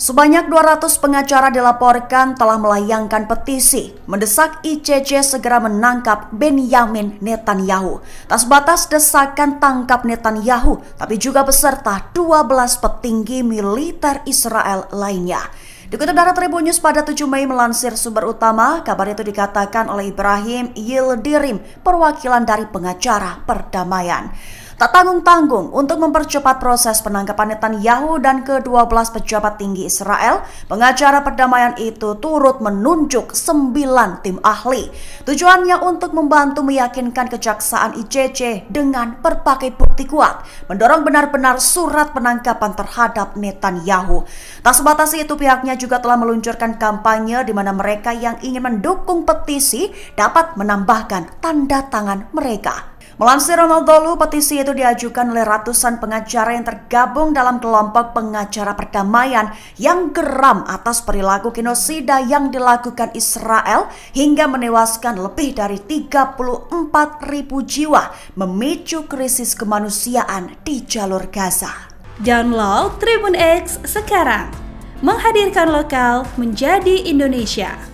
Sebanyak 200 pengacara dilaporkan telah melayangkan petisi mendesak ICC segera menangkap Benyamin Netanyahu. Tak sebatas desakan tangkap Netanyahu, tapi juga beserta 12 petinggi militer Israel lainnya. Dikutip dari Tribun News pada 7 Mei melansir sumber utama, kabar itu dikatakan oleh Ibrahim Yildirim, perwakilan dari pengacara perdamaian tak tanggung-tanggung untuk mempercepat proses penangkapan Netanyahu dan ke-12 pejabat tinggi Israel, pengacara perdamaian itu turut menunjuk sembilan tim ahli. Tujuannya untuk membantu meyakinkan kejaksaan ICC dengan berbagai bukti kuat, mendorong benar-benar surat penangkapan terhadap Netanyahu. Tak sebatas itu pihaknya juga telah meluncurkan kampanye di mana mereka yang ingin mendukung petisi dapat menambahkan tanda tangan mereka Melansir Dolu, petisi itu diajukan oleh ratusan pengacara yang tergabung dalam kelompok pengacara perdamaian yang geram atas perilaku genosida yang dilakukan Israel hingga menewaskan lebih dari 34 ribu jiwa memicu krisis kemanusiaan di jalur Gaza. Download Tribun X sekarang. Menghadirkan lokal menjadi Indonesia.